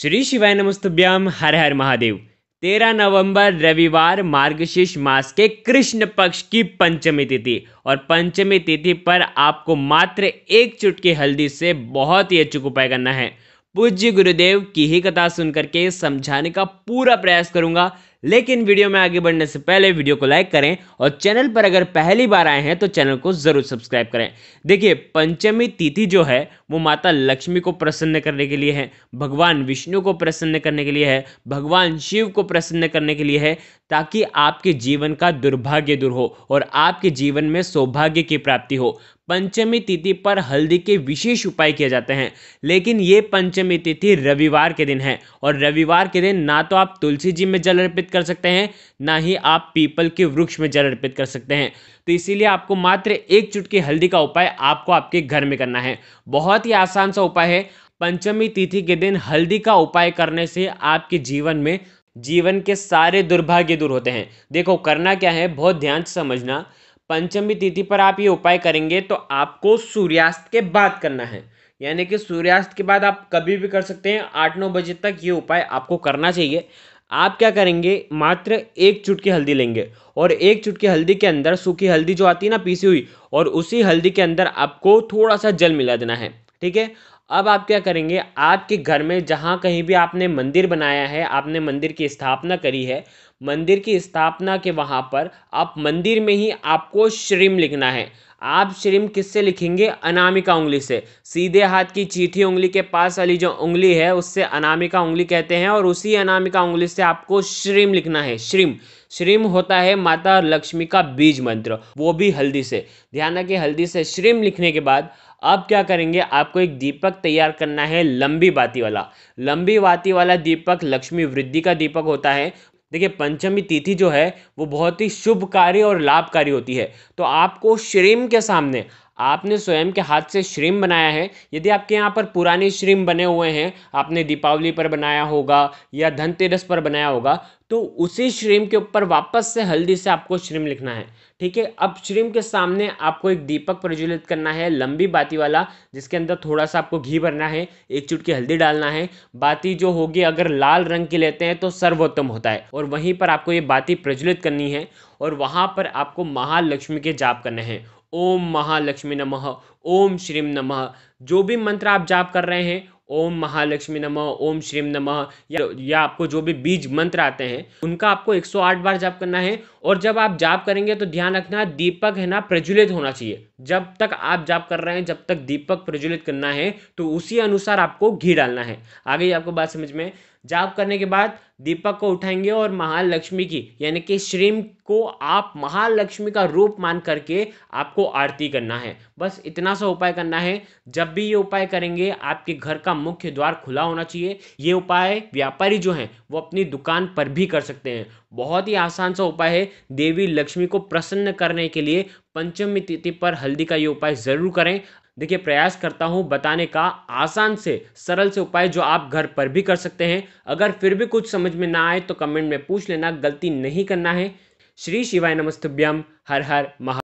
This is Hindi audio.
श्री शिवाय नमस्तभ्याम हर हर महादेव तेरह नवंबर रविवार मार्गशीर्ष मास के कृष्ण पक्ष की पंचमी तिथि और पंचमी तिथि पर आपको मात्र एक चुटकी हल्दी से बहुत ही अच्छुक उपाय करना है पूज्य गुरुदेव की ही कथा सुनकर के समझाने का पूरा प्रयास करूंगा लेकिन वीडियो में आगे बढ़ने से पहले वीडियो को लाइक करें और चैनल पर अगर पहली बार आए हैं तो चैनल को जरूर सब्सक्राइब करें देखिए पंचमी तिथि जो है वो माता लक्ष्मी को प्रसन्न करने के लिए है भगवान विष्णु को प्रसन्न करने के लिए है भगवान शिव को प्रसन्न करने के लिए है ताकि आपके जीवन का दुर्भाग्य दूर हो और आपके जीवन में सौभाग्य की प्राप्ति हो पंचमी तिथि पर हल्दी के विशेष उपाय किए जाते हैं लेकिन ये पंचमी तिथि रविवार के दिन है और रविवार के दिन ना तो आप तुलसी जी में जल अर्पित कर सकते हैं ना ही आप पीपल के वृक्ष में जल अर्पित कर सकते हैं तो इसीलिए आपको मात्र एक चुटकी हल्दी का उपाय आपको आपके घर में करना है बहुत ही आसान सा उपाय है पंचमी तिथि के दिन हल्दी का उपाय करने से आपके जीवन में जीवन के सारे दुर्भाग्य दूर होते हैं देखो करना क्या है बहुत ध्यान से समझना पंचमी तिथि पर आप ये उपाय करेंगे तो आपको सूर्यास्त के बाद करना है यानी कि सूर्यास्त के बाद आप कभी भी कर सकते हैं आठ नौ बजे तक ये उपाय आपको करना चाहिए आप क्या करेंगे मात्र एक चुटकी हल्दी लेंगे और एक चुटकी हल्दी के अंदर सूखी हल्दी जो आती है ना पीसी हुई और उसी हल्दी के अंदर आपको थोड़ा सा जल मिला देना है ठीक है अब आप क्या करेंगे आपके घर में जहाँ कहीं भी आपने मंदिर बनाया है आपने मंदिर की स्थापना करी है मंदिर की स्थापना के वहाँ पर आप मंदिर में ही आपको श्रीम लिखना है आप श्रीम किससे लिखेंगे अनामिका उंगली से सीधे हाथ की चीठी उंगली के पास वाली जो उंगली है उससे अनामिका उंगली कहते हैं और उसी अनामिका उंगली से आपको श्रीम लिखना है श्रीम श्रीम होता है माता लक्ष्मी का बीज मंत्र वो भी हल्दी से ध्यान रखें हल्दी से श्रीम लिखने के बाद अब क्या करेंगे आपको एक दीपक तैयार करना है लंबी बाती वाला लंबी बाती वाला दीपक लक्ष्मी वृद्धि का दीपक होता है देखिए पंचमी तिथि जो है वो बहुत ही शुभकारी और लाभकारी होती है तो आपको श्रीम के सामने आपने स्वयं के हाथ से श्रीम बनाया है यदि आपके यहाँ पर पुराने श्रीम बने हुए हैं आपने दीपावली पर बनाया होगा या धनतेरस पर बनाया होगा तो उसी श्रीम के ऊपर वापस से हल्दी से आपको श्रीम लिखना है ठीक है अब श्रीम के सामने आपको एक दीपक प्रज्वलित करना है लंबी बाती वाला जिसके अंदर थोड़ा सा आपको घी भरना है एक चुटकी हल्दी डालना है बाती जो होगी अगर लाल रंग की लेते हैं तो सर्वोत्तम होता है और वहीं पर आपको ये बाती प्रज्वलित करनी है और वहाँ पर आपको महालक्ष्मी के जाप करने हैं ओम महालक्ष्मी नमः ओम श्रीम नमः जो भी मंत्र आप जाप कर रहे हैं ओम महालक्ष्मी नमः ओम श्रीम नमः या, या आपको जो भी बीज मंत्र आते हैं उनका आपको 108 बार जाप करना है और जब आप जाप करेंगे तो ध्यान रखना दीपक है ना प्रज्वलित होना चाहिए जब तक आप जाप कर रहे हैं जब तक दीपक प्रज्वलित करना है तो उसी अनुसार आपको घी डालना है आगे आपको बात समझ में जाप करने के बाद दीपक को उठाएंगे और महालक्ष्मी की यानी कि श्रीम को आप महालक्ष्मी का रूप मान करके आपको आरती करना है बस इतना सा उपाय करना है जब भी ये उपाय करेंगे आपके घर का मुख्य द्वार खुला होना चाहिए ये उपाय व्यापारी जो हैं वो अपनी दुकान पर भी कर सकते हैं बहुत ही आसान सा उपाय है देवी लक्ष्मी को प्रसन्न करने के लिए पंचमी तिथि पर हल्दी का ये उपाय ज़रूर करें देखिए प्रयास करता हूँ बताने का आसान से सरल से उपाय जो आप घर पर भी कर सकते हैं अगर फिर भी कुछ समझ में ना आए तो कमेंट में पूछ लेना गलती नहीं करना है श्री शिवाय नमस्तभ्यम हर हर महा